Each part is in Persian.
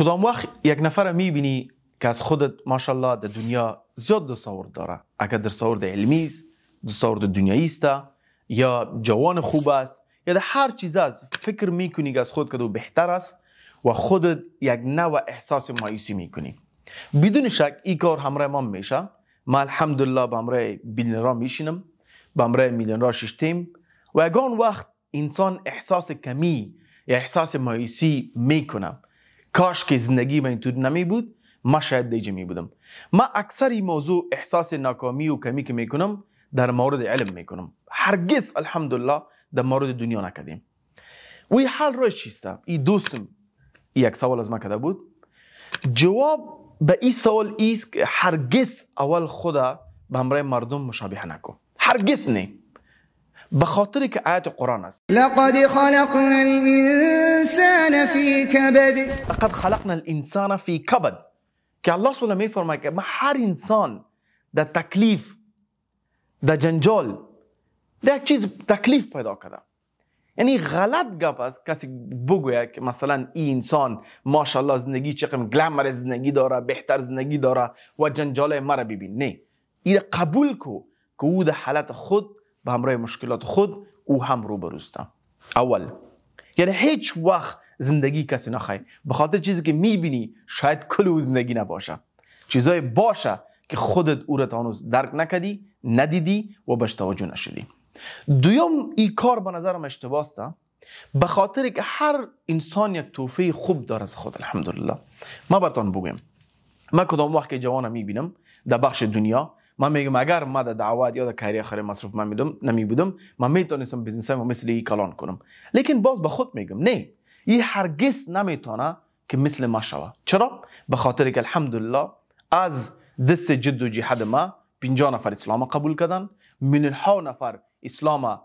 کدام وقت یک نفر میبینی که از خودت ماشاءالله در دنیا زیاد دستاور داره اگر صورد علمی است در دنیایی است یا جوان خوب است یا در هر چیز از فکر میکنی که از خود کدو بهتر است و خودت یک نوع احساس مایوسی میکنی بدون شک این کار همراه ما میشه ما الحمدلله به همراه بیلینرا میشینم به همراه میلیونرها ششتیم و اون وقت انسان احساس کمی یا احساس مایوسی میکنه کاش که زندگی من اینطور نمی بود ما شاید دیجه می بودم ما اکثر این موضوع احساس ناکامی و کمی که میکنم در مورد علم میکنم هرگز الحمدلله در مورد دنیا نکدیم. و این حل روش چیست؟ این دوستم ای یک سوال از ما کده بود جواب به این سوال ایست که هرگز اول خدا به مردم مشابه نکو. هرگز نه به خاطر که آية آیت قرآن است لقد خلقنا الانسان في كبد لقد خلقنا الانسان في كبد که الله سبحانه می فرماید که ما هر انسان در تکلیف در جنجال در یک چیز تکلیف پیدا کرده یعنی غلط گپ است کسی بگوید که مثلا این انسان ماشاءالله زندگی چقدر گلمر زندگی داره بهتر زندگی داره و جنجال مرا ببین نه این قبول کو که او در حالت خود به همراه مشکلات خود او هم رو است اول یعنی هیچ وقت زندگی کسی نخواهی به خاطر چیزی که میبینی شاید کل زندگی نباشه چیزای باشه که خودت او را درک نکدی ندیدی و بهش توجه نشدی دویم این کار به نظرم اشتباه است به خاطر که هر انسان یک توفه خوب داره از خود الحمدلله ما برتان بگویم من کدام وقت که جوانم میبینم در بخش دنیا من میگم اگر ما در دعوت یا در کاریه خیلی مصروف من میدم بودم من میتونستم بزنس ما مثل ای کلان کنم لیکن باز به خود میگم نه این هرگز نمیتونه که مثل ما شوه چرا به خاطر که الحمدلله از دست جد و جهد ما 50 نفر اسلام قبول کردن میلیون ها نفر اسلام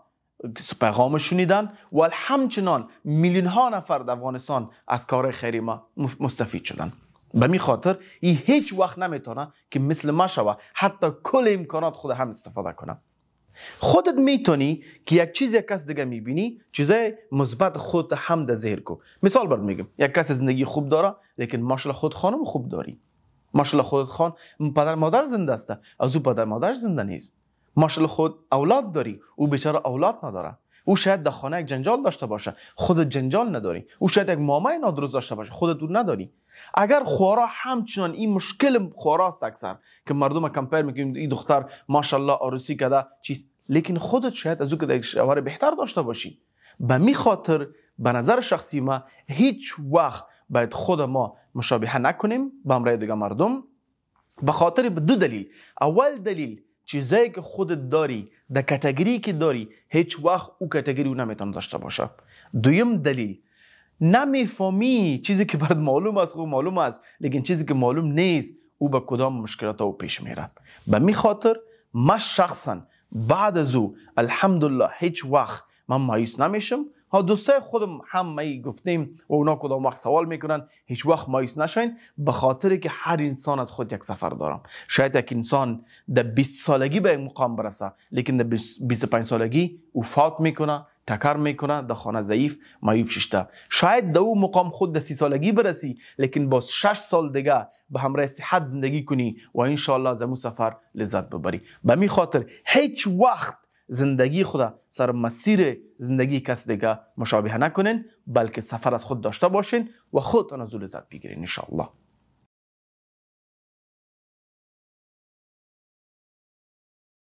پیغام شنیدن و همچنان میلیون ها نفر در افغانستان از کار خیری ما مستفید شدن به می خاطر این هیچ وقت نمیتونه که مثل ما شوه حتی کل امکانات خود هم استفاده کنه خودت میتونی که یک چیز یک کس دیگه میبینی چیزای مثبت خود هم ده ذهن کو مثال بر میگم یک کس زندگی خوب داره لیکن ماشاءالله خود خانم خوب داری ماشاءالله خودت خان پدر مادر زنده است از او پدر مادر زنده نیست ماشاءالله خود اولاد داری او بیچاره اولاد نداره او شاید در خانه یک جنجال داشته باشه خود جنجال نداری او شاید یک مامای نادرست داشته باشه خود دور نداری اگر خورا همچنان این مشکل خوارا است اکثر که مردم کمپیر میکنیم این دختر ماشاءالله که کده چیز لیکن خودت شاید از او که یک شوهر بهتر داشته باشی به می خاطر به نظر شخصی ما هیچ وقت باید خود ما مشابهه نکنیم به امرای دیگه مردم به خاطر دو دلیل اول دلیل چیزایی که خودت داری در کتگری که داری هیچ وقت او کتگری او نمیتون داشته باشه دویم دلیل نمیفهمی چیزی که برد معلوم است خوب معلوم است لیکن چیزی که معلوم نیست او به کدام مشکلات او پیش میره به می خاطر من شخصا بعد از او الحمدلله هیچ وقت من مایوس نمیشم دوستای خودم هم می گفتیم و اونا کدام وقت سوال میکنن هیچ وقت مایوس نشین به خاطر که هر انسان از خود یک سفر دارم شاید یک انسان در 20 سالگی به یک مقام برسه لیکن در 25 سالگی وفات میکنه تکر میکنه در خانه ضعیف معیوب ششته شاید در او مقام خود در سی سالگی برسی لیکن باز شش سال دیگه به همراه صحت زندگی کنی و انشالله از سفر لذت ببری به می خاطر هیچ وقت زندگی خود سر مسیر زندگی کس دیگه مشابه نکنین بلکه سفر از خود داشته باشین و خود از لذت بگیرین انشاءالله